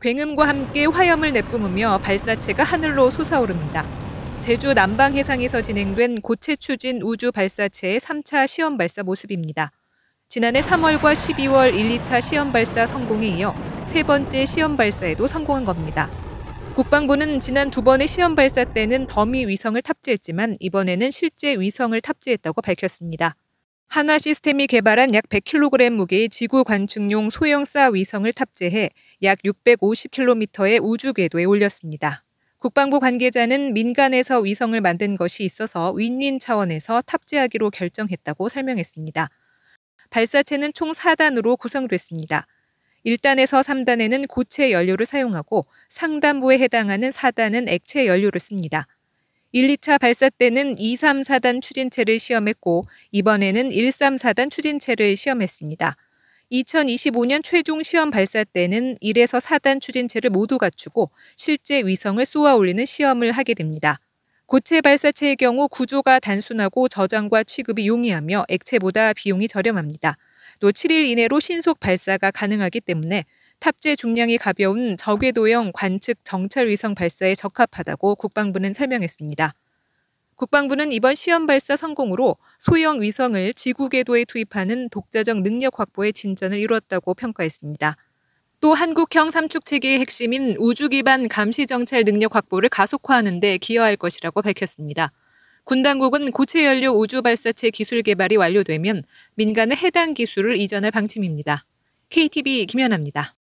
굉음과 함께 화염을 내뿜으며 발사체가 하늘로 솟아오릅니다. 제주 남방 해상에서 진행된 고체 추진 우주 발사체의 3차 시험 발사 모습입니다. 지난해 3월과 12월 1, 2차 시험 발사 성공에 이어 세 번째 시험 발사에도 성공한 겁니다. 국방부는 지난 두 번의 시험 발사 때는 더미 위성을 탑재했지만 이번에는 실제 위성을 탑재했다고 밝혔습니다. 하나 시스템이 개발한 약 100kg 무게의 지구 관측용 소형 사 위성을 탑재해 약 650km의 우주 궤도에 올렸습니다. 국방부 관계자는 민간에서 위성을 만든 것이 있어서 윈윈 차원에서 탑재하기로 결정했다고 설명했습니다. 발사체는 총 4단으로 구성됐습니다. 1단에서 3단에는 고체 연료를 사용하고 상단부에 해당하는 4단은 액체 연료를 씁니다. 1, 2차 발사 때는 2, 3, 4단 추진체를 시험했고 이번에는 1, 3, 4단 추진체를 시험했습니다. 2025년 최종 시험 발사 때는 1에서 4단 추진체를 모두 갖추고 실제 위성을 쏘아 올리는 시험을 하게 됩니다. 고체 발사체의 경우 구조가 단순하고 저장과 취급이 용이하며 액체보다 비용이 저렴합니다. 또 7일 이내로 신속 발사가 가능하기 때문에 탑재 중량이 가벼운 저궤도형 관측 정찰 위성 발사에 적합하다고 국방부는 설명했습니다. 국방부는 이번 시험 발사 성공으로 소형 위성을 지구 궤도에 투입하는 독자적 능력 확보에 진전을 이뤘다고 평가했습니다. 또 한국형 삼축 체계의 핵심인 우주 기반 감시 정찰 능력 확보를 가속화하는 데 기여할 것이라고 밝혔습니다. 군 당국은 고체 연료 우주 발사체 기술 개발이 완료되면 민간의 해당 기술을 이전할 방침입니다. KTV 김연아입니다.